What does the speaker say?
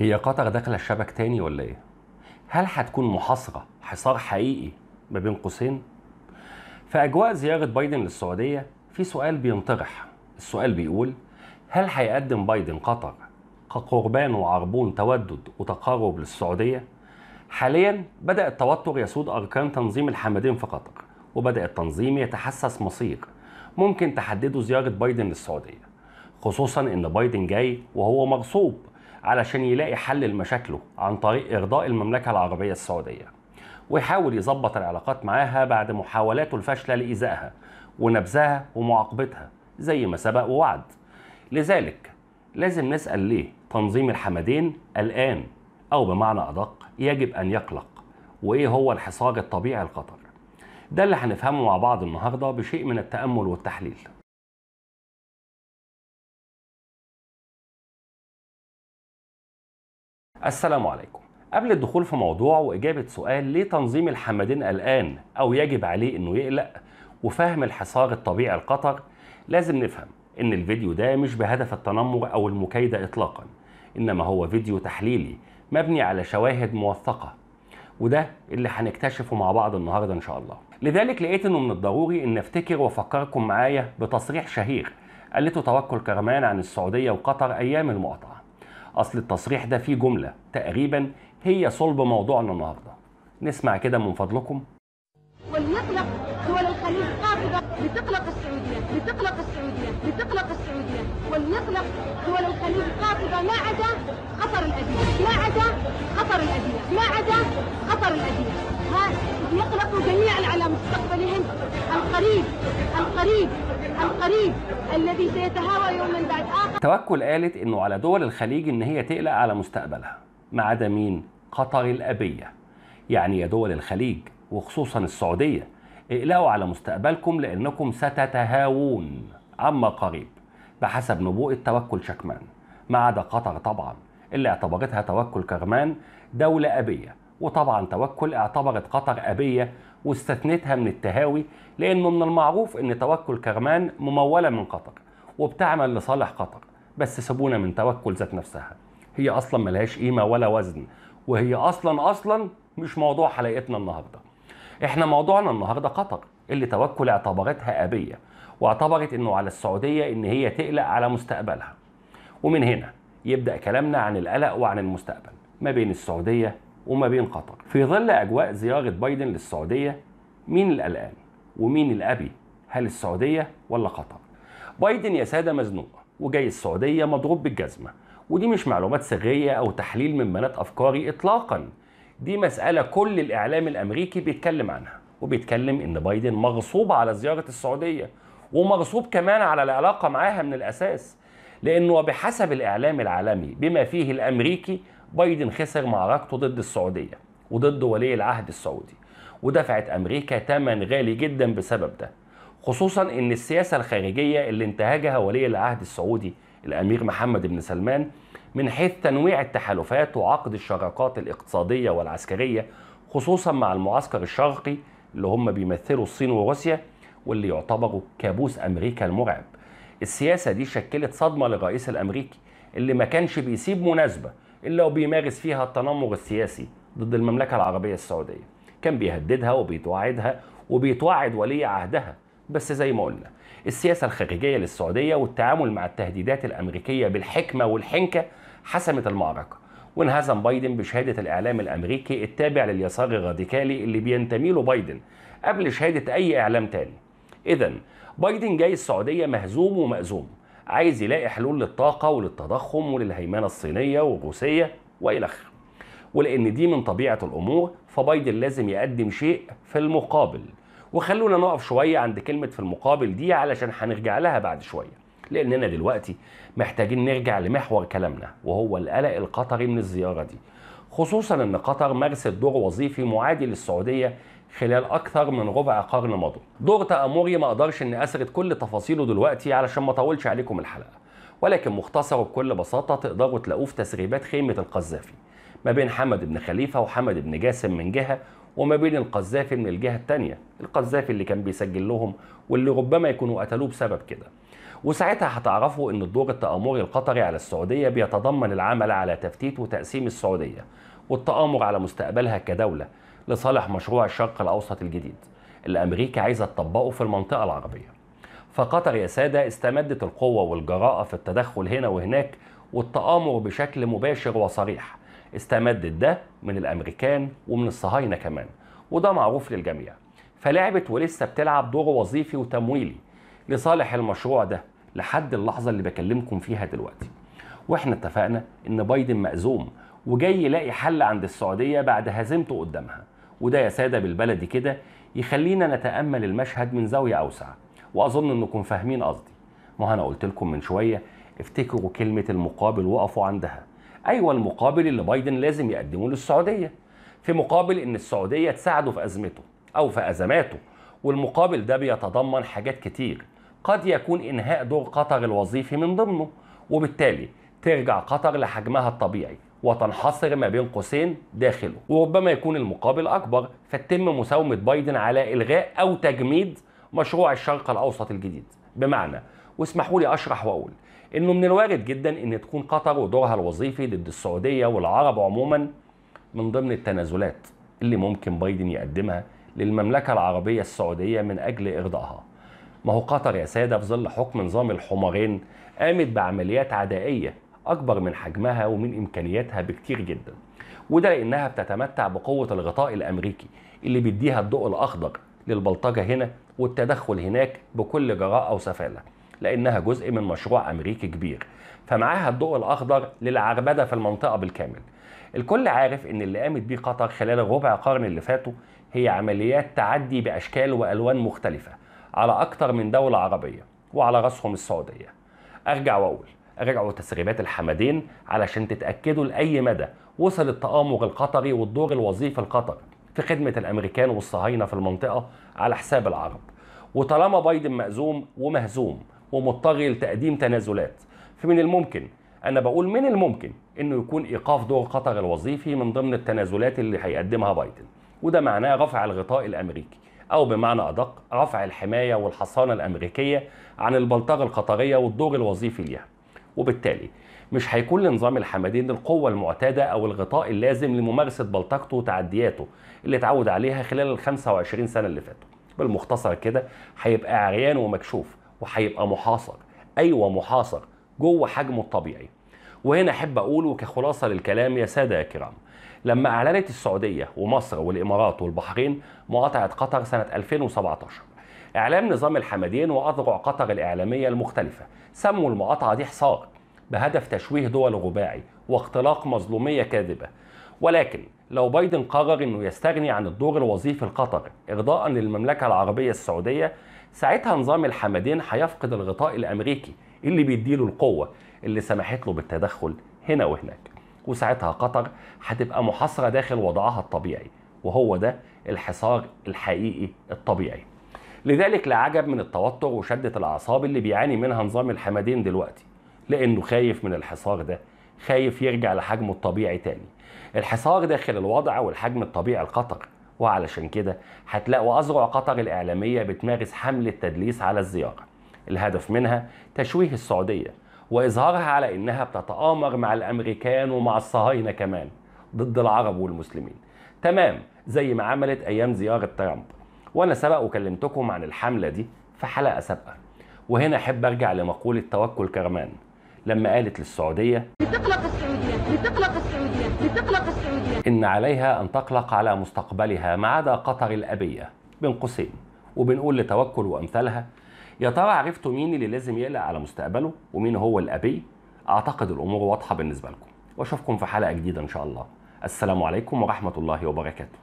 هي قطر داخله الشبك تاني ولا ايه؟ هل هتكون محاصره حصار حقيقي ما بين قوسين؟ في اجواء زياره بايدن للسعوديه في سؤال بينطرح، السؤال بيقول هل هيقدم بايدن قطر كقربان وعربون تودد وتقارب للسعوديه؟ حاليا بدأ التوتر يسود أركان تنظيم الحمدين في قطر وبدأ التنظيم يتحسس مصير ممكن تحدده زيارة بايدن للسعودية خصوصا إن بايدن جاي وهو مغصوب علشان يلاقي حل لمشاكله عن طريق إرضاء المملكة العربية السعودية ويحاول يظبط العلاقات معاها بعد محاولاته الفاشلة لإيذائها ونبذها ومعاقبتها زي ما سبق ووعد لذلك لازم نسأل ليه تنظيم الحمدين الآن أو بمعنى أدق يجب أن يقلق وإيه هو الحصار الطبيعي لقطر ده اللي هنفهمه مع بعض النهاردة بشيء من التأمل والتحليل السلام عليكم قبل الدخول في موضوع وإجابة سؤال ليه تنظيم الحمدين قلقان أو يجب عليه إنه يقلق وفهم الحصار الطبيعي القطر لازم نفهم إن الفيديو ده مش بهدف التنمر أو المكايدة إطلاقا إنما هو فيديو تحليلي مبني على شواهد موثقة وده اللي هنكتشفه مع بعض النهارده ان شاء الله لذلك لقيت انه من الضروري ان افتكر وافكركم معايا بتصريح شهير قالته توكل كرمان عن السعوديه وقطر ايام المؤتمر اصل التصريح ده فيه جمله تقريبا هي صلب موضوعنا النهارده نسمع كده من فضلكم وليقلق دول الخليج قابضه لتقلق السعوديه لتقلق السعوديه لتقلق السعوديه وليقلق دول الخليج قابضه ما عدا قطر الأدية ما عدا قطر الأدية ما عدا قطر الأدية يقلقوا جميعا على مستقبلهم القريب القريب القريب الذي سيتهاوى يوما بعد آخر توكل قالت أنه على دول الخليج أن هي تقلق على مستقبلها ما عدا مين؟ قطر الأبية يعني يا دول الخليج وخصوصا السعودية اقلقوا على مستقبلكم لأنكم ستتهاوون عما قريب بحسب نبوءة توكل شكمان ما عدا قطر طبعا اللي اعتبرتها توكل كرمان دولة أبية وطبعا توكل اعتبرت قطر أبية واستثنتها من التهاوي لأنه من المعروف أن توكل كرمان ممولة من قطر وبتعمل لصالح قطر بس سبونا من توكل ذات نفسها هي أصلا ملهاش قيمة ولا وزن وهي أصلا أصلا مش موضوع حلقتنا النهاردة احنا موضوعنا النهاردة قطر اللي توكل اعتبرتها أبية واعتبرت أنه على السعودية أن هي تقلق على مستقبلها ومن هنا يبدأ كلامنا عن القلق وعن المستقبل ما بين السعودية وما بين قطر في ظل أجواء زيارة بايدن للسعودية مين القلقان ومين الأبي هل السعودية ولا قطر بايدن يا سادة مزنوق وجاي السعودية مضروب بالجزمة ودي مش معلومات سرية أو تحليل من بنات أفكاري إطلاقا دي مسألة كل الإعلام الأمريكي بيتكلم عنها وبيتكلم إن بايدن مغصوب على زيارة السعودية ومغصوب كمان على العلاقة معاها من الأساس لأنه بحسب الإعلام العالمي بما فيه الأمريكي بايدن خسر معركته ضد السعودية وضد ولي العهد السعودي ودفعت أمريكا ثمن غالي جدا بسبب ده خصوصا ان السياسة الخارجية اللي انتهجها ولي العهد السعودي الأمير محمد بن سلمان من حيث تنويع التحالفات وعقد الشراكات الاقتصادية والعسكرية خصوصا مع المعسكر الشرقي اللي هم بيمثلوا الصين وروسيا واللي يعتبروا كابوس أمريكا المرعب السياسة دي شكلت صدمة للرئيس الأمريكي اللي ما كانش بيسيب مناسبة إلا وبيمارس فيها التنمر السياسي ضد المملكة العربية السعودية كان بيهددها وبيتوعدها وبيتوعد ولي عهدها بس زي ما قلنا السياسة الخارجية للسعودية والتعامل مع التهديدات الأمريكية بالحكمة والحنكة حسمت المعركة وانهزم بايدن بشهادة الإعلام الأمريكي التابع لليسار الراديكالي اللي بينتمي له بايدن قبل شهادة أي إعلام تاني إذا بايدن جاي السعودية مهزوم ومأزوم عايز يلاقي حلول للطاقه وللتضخم وللهيمنه الصينيه والروسيه والى اخره ولان دي من طبيعه الامور فبايدن لازم يقدم شيء في المقابل وخلونا نقف شويه عند كلمه في المقابل دي علشان هنرجع لها بعد شويه لاننا دلوقتي محتاجين نرجع لمحور كلامنا وهو القلق القطري من الزياره دي خصوصا ان قطر مارست دور وظيفي معادي للسعوديه خلال أكثر من ربع قرن مضى دور تاموري ما أقدرش إني أسرد كل تفاصيله دلوقتي علشان ما أطولش عليكم الحلقة ولكن مختصره بكل بساطة تقدروا تلاقوه في تسريبات خيمة القذافي ما بين حمد بن خليفة وحمد بن جاسم من جهة وما بين القذافي من الجهة الثانيه القذافي اللي كان بيسجل لهم واللي ربما يكونوا قتلوه بسبب كده وساعتها هتعرفوا ان الدور التآمري القطري على السعودية بيتضمن العمل على تفتيت وتقسيم السعودية والتآمر على مستقبلها كدولة لصالح مشروع الشرق الأوسط الجديد اللي أمريكا عايزة تطبقه في المنطقة العربية فقطر يا سادة استمدت القوة والجراءة في التدخل هنا وهناك والتآمر بشكل مباشر وصريح استمدت ده من الأمريكان ومن الصهاينة كمان وده معروف للجميع فلعبت ولسه بتلعب دور وظيفي وتمويلي لصالح المشروع ده لحد اللحظة اللي بكلمكم فيها دلوقتي واحنا اتفقنا ان بايدن مأزوم وجاي يلاقي حل عند السعودية بعد هزيمته قدامها وده يا ساده بالبلدي كده يخلينا نتامل المشهد من زاويه اوسع واظن انكم فاهمين قصدي ما انا قلت لكم من شويه افتكروا كلمه المقابل وقفوا عندها ايوه المقابل اللي بايدن لازم يقدمه للسعوديه في مقابل ان السعوديه تساعده في ازمته او في ازماته والمقابل ده بيتضمن حاجات كتير قد يكون انهاء دور قطر الوظيفي من ضمنه وبالتالي ترجع قطر لحجمها الطبيعي وتنحصر ما بين قوسين داخله وربما يكون المقابل أكبر فتتم مساومة بايدن على إلغاء أو تجميد مشروع الشرق الأوسط الجديد بمعنى واسمحوا لي أشرح وأقول إنه من الوارد جدا إن تكون قطر ودورها الوظيفي ضد السعودية والعرب عموما من ضمن التنازلات اللي ممكن بايدن يقدمها للمملكة العربية السعودية من أجل إرضائها ما هو قطر يا سادة في ظل حكم نظام الحمرين قامت بعمليات عدائية أكبر من حجمها ومن إمكانياتها بكتير جدا وده لأنها بتتمتع بقوة الغطاء الأمريكي اللي بيديها الضوء الأخضر للبلطجة هنا والتدخل هناك بكل جراءة وسفالة لأنها جزء من مشروع أمريكي كبير فمعاها الضوء الأخضر للعربدة في المنطقة بالكامل الكل عارف ان اللي قامت بيه قطر خلال الربع قرن اللي فاتوا هي عمليات تعدي باشكال والوان مختلفه على اكتر من دوله عربيه وعلى راسهم السعوديه ارجع واقول راجعوا تسريبات الحمدين علشان تتأكدوا لأي مدى وصل التآمر القطري والدور الوظيفي القطري في خدمة الأمريكان والصهاينة في المنطقة على حساب العرب وطالما بايدن مأزوم ومهزوم ومضطر لتقديم تنازلات فمن الممكن أنا بقول من الممكن إنه يكون إيقاف دور قطر الوظيفي من ضمن التنازلات اللي هيقدمها بايدن وده معناه رفع الغطاء الأمريكي أو بمعنى أدق رفع الحماية والحصانة الأمريكية عن البلطجة القطرية والدور الوظيفي ليها وبالتالي مش هيكون لنظام الحمدين القوة المعتادة أو الغطاء اللازم لممارسة بلطجته وتعدياته اللي اتعود عليها خلال ال 25 سنة اللي فاتوا بالمختصر كده هيبقى عريان ومكشوف وهيبقى محاصر أيوة محاصر جوه حجمه الطبيعي وهنا أحب أقول كخلاصة للكلام يا سادة يا كرام لما أعلنت السعودية ومصر والإمارات والبحرين مقاطعة قطر سنة 2017 إعلام نظام الحمدين وأذرع قطر الإعلامية المختلفة سموا المقاطعة دي حصار بهدف تشويه دول رباعي واختلاق مظلومية كاذبة ولكن لو بايدن قرر انه يستغني عن الدور الوظيفي القطري ارضاء للمملكه العربيه السعوديه ساعتها نظام الحمدين هيفقد الغطاء الامريكي اللي بيديله القوه اللي سمحت له بالتدخل هنا وهناك وساعتها قطر هتبقى محاصره داخل وضعها الطبيعي وهو ده الحصار الحقيقي الطبيعي لذلك لا عجب من التوتر وشدة الأعصاب اللي بيعاني منها نظام الحمدين دلوقتي لأنه خايف من الحصار ده خايف يرجع لحجمه الطبيعي تاني الحصار داخل الوضع والحجم الطبيعي القطر وعلشان كده هتلاقوا أذرع قطر الإعلامية بتمارس حملة تدليس على الزيارة الهدف منها تشويه السعودية وإظهارها على إنها بتتآمر مع الأمريكان ومع الصهاينة كمان ضد العرب والمسلمين تمام زي ما عملت أيام زيارة ترامب وانا سبق وكلمتكم عن الحمله دي في حلقه سابقه وهنا احب ارجع لمقوله توكل كرمان لما قالت للسعوديه بتقلق السعوديه بتقلق السعوديه بتقلق السعوديه ان عليها ان تقلق على مستقبلها ما عدا قطر الابيه بين قوسين وبنقول لتوكل وامثالها يا ترى عرفتوا مين اللي لازم يقلق على مستقبله ومين هو الابي اعتقد الامور واضحه بالنسبه لكم واشوفكم في حلقه جديده ان شاء الله السلام عليكم ورحمه الله وبركاته